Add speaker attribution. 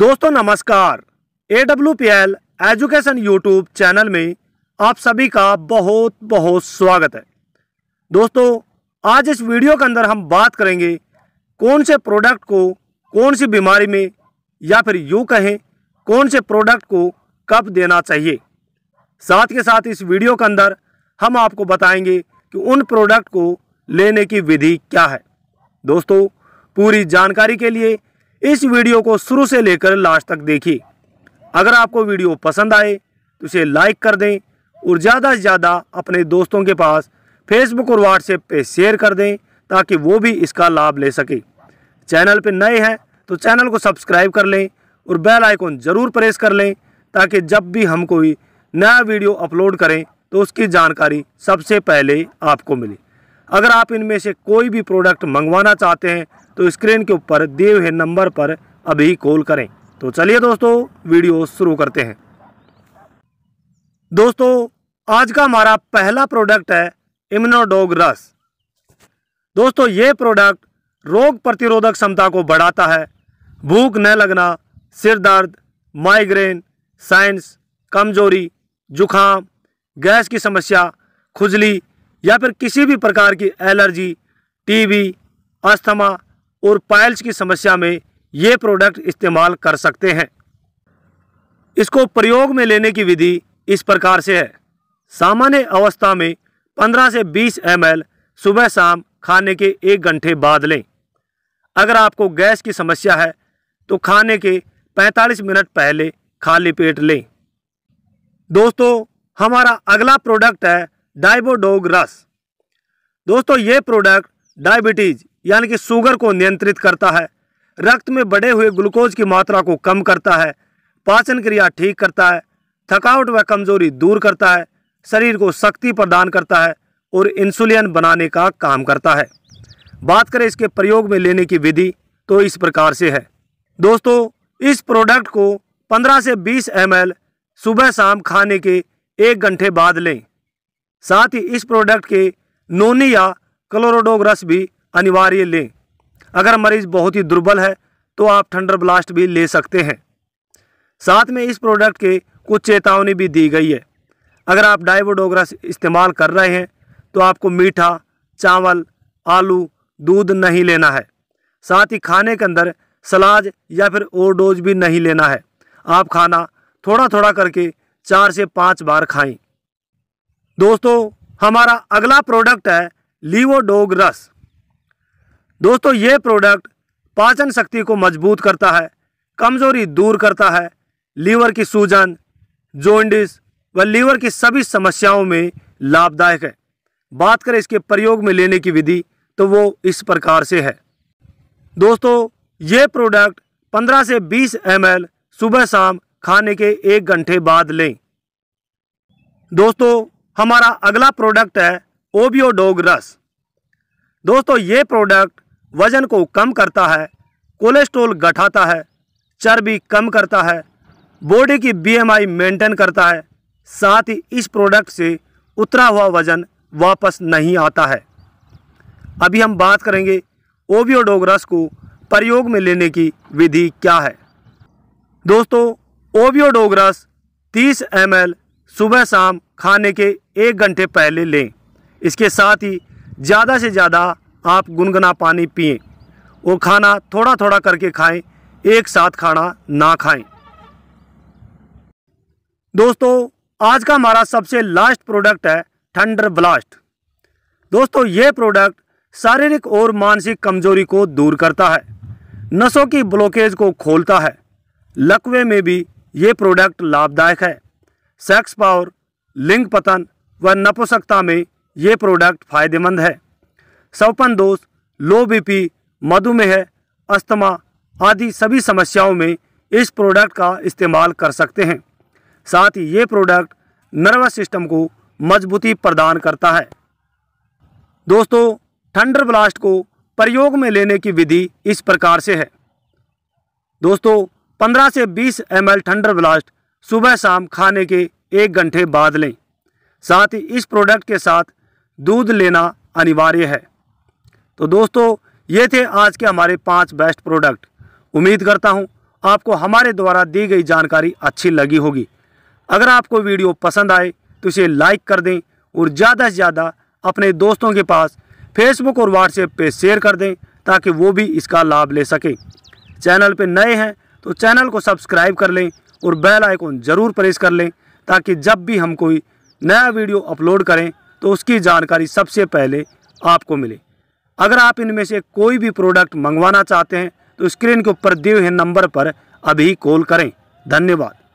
Speaker 1: दोस्तों नमस्कार A W P L education YouTube channel में आप सभी का बहुत बहुत स्वागत है दोस्तों आज इस वीडियो के अंदर हम बात करेंगे कौन से प्रोडक्ट को कौन सी बीमारी में या फिर यूँ कहें कौन से प्रोडक्ट को कब देना चाहिए साथ के साथ इस वीडियो के अंदर हम आपको बताएंगे कि उन प्रोडक्ट को लेने की विधि क्या है दोस्तों पूरी जानकारी के लिए इस वीडियो को शुरू से लेकर लास्ट तक देखिए अगर आपको वीडियो पसंद आए तो इसे लाइक कर दें और ज़्यादा से ज़्यादा अपने दोस्तों के पास फेसबुक और व्हाट्सएप पर शेयर कर दें ताकि वो भी इसका लाभ ले सके चैनल पर नए हैं तो चैनल को सब्सक्राइब कर लें और बेल आइकॉन ज़रूर प्रेस कर लें ताकि जब भी हम कोई नया वीडियो अपलोड करें तो उसकी जानकारी सबसे पहले आपको मिले अगर आप इनमें से कोई भी प्रोडक्ट मंगवाना चाहते हैं तो स्क्रीन के ऊपर दिए हुए नंबर पर अभी कॉल करें तो चलिए दोस्तों वीडियो शुरू करते हैं दोस्तों आज का हमारा पहला प्रोडक्ट है इम्नोडोग रस दोस्तों ये प्रोडक्ट रोग प्रतिरोधक क्षमता को बढ़ाता है भूख न लगना सिर दर्द माइग्रेन साइंस कमजोरी जुखाम गैस की समस्या खुजली या फिर किसी भी प्रकार की एलर्जी टीबी अस्थमा और पाइल्स की समस्या में ये प्रोडक्ट इस्तेमाल कर सकते हैं इसको प्रयोग में लेने की विधि इस प्रकार से है सामान्य अवस्था में 15 से 20 एम सुबह शाम खाने के एक घंटे बाद लें अगर आपको गैस की समस्या है तो खाने के 45 मिनट पहले खाली पेट लें दोस्तों हमारा अगला प्रोडक्ट है रस दोस्तों ये प्रोडक्ट डायबिटीज यानी कि शुगर को नियंत्रित करता है रक्त में बढ़े हुए ग्लूकोज की मात्रा को कम करता है पाचन क्रिया ठीक करता है थकावट व कमजोरी दूर करता है शरीर को शक्ति प्रदान करता है और इंसुलिन बनाने का काम करता है बात करें इसके प्रयोग में लेने की विधि तो इस प्रकार से है दोस्तों इस प्रोडक्ट को 15 से 20 एम सुबह शाम खाने के एक घंटे बाद लें साथ ही इस प्रोडक्ट के नोनी या क्लोरोडोग्रस भी अनिवार्य लें अगर मरीज़ बहुत ही दुर्बल है तो आप थंडर ब्लास्ट भी ले सकते हैं साथ में इस प्रोडक्ट के कुछ चेतावनी भी दी गई है अगर आप डाइवोडोग्रस इस्तेमाल कर रहे हैं तो आपको मीठा चावल आलू दूध नहीं लेना है साथ ही खाने के अंदर सलाद या फिर ओवरडोज भी नहीं लेना है आप खाना थोड़ा थोड़ा करके चार से पाँच बार खाएं दोस्तों हमारा अगला प्रोडक्ट है लीवोडोग रस दोस्तों ये प्रोडक्ट पाचन शक्ति को मजबूत करता है कमज़ोरी दूर करता है लीवर की सूजन जोइंडिस व लीवर की सभी समस्याओं में लाभदायक है बात करें इसके प्रयोग में लेने की विधि तो वो इस प्रकार से है दोस्तों ये प्रोडक्ट 15 से 20 एम सुबह शाम खाने के एक घंटे बाद लें दोस्तों हमारा अगला प्रोडक्ट है ओबियो डोग रस दोस्तों ये प्रोडक्ट वज़न को कम करता है कोलेस्ट्रोल घटाता है चर्बी कम करता है बॉडी की बीएमआई मेंटेन करता है साथ ही इस प्रोडक्ट से उतरा हुआ वज़न वापस नहीं आता है अभी हम बात करेंगे रस को प्रयोग में लेने की विधि क्या है दोस्तों रस 30 एम सुबह शाम खाने के एक घंटे पहले लें इसके साथ ही ज़्यादा से ज़्यादा आप गुनगुना पानी पिए और खाना थोड़ा थोड़ा करके खाएं एक साथ खाना ना खाएं दोस्तों आज का हमारा सबसे लास्ट प्रोडक्ट है थंडर ब्लास्ट दोस्तों ये प्रोडक्ट शारीरिक और मानसिक कमजोरी को दूर करता है नसों की ब्लॉकेज को खोलता है लकवे में भी ये प्रोडक्ट लाभदायक है सेक्स पावर लिंग पतन व नपुसकता में ये प्रोडक्ट फायदेमंद है सौपन दोष लो बीपी मधुमेह अस्थमा आदि सभी समस्याओं में इस प्रोडक्ट का इस्तेमाल कर सकते हैं साथ ही ये प्रोडक्ट नर्वस सिस्टम को मजबूती प्रदान करता है दोस्तों थंडर ब्लास्ट को प्रयोग में लेने की विधि इस प्रकार से है दोस्तों 15 से 20 एम एल थंडर ब्लास्ट सुबह शाम खाने के एक घंटे बाद लें साथ ही इस प्रोडक्ट के साथ दूध लेना अनिवार्य है तो दोस्तों ये थे आज के हमारे पांच बेस्ट प्रोडक्ट उम्मीद करता हूँ आपको हमारे द्वारा दी गई जानकारी अच्छी लगी होगी अगर आपको वीडियो पसंद आए तो इसे लाइक कर दें और ज़्यादा से ज़्यादा अपने दोस्तों के पास फेसबुक और व्हाट्सएप पे शेयर कर दें ताकि वो भी इसका लाभ ले सकें चैनल पे नए हैं तो चैनल को सब्सक्राइब कर लें और बेल आइकॉन ज़रूर प्रेस कर लें ताकि जब भी हम कोई नया वीडियो अपलोड करें तो उसकी जानकारी सबसे पहले आपको मिले अगर आप इनमें से कोई भी प्रोडक्ट मंगवाना चाहते हैं तो स्क्रीन के ऊपर दिए हुए नंबर पर अभी कॉल करें धन्यवाद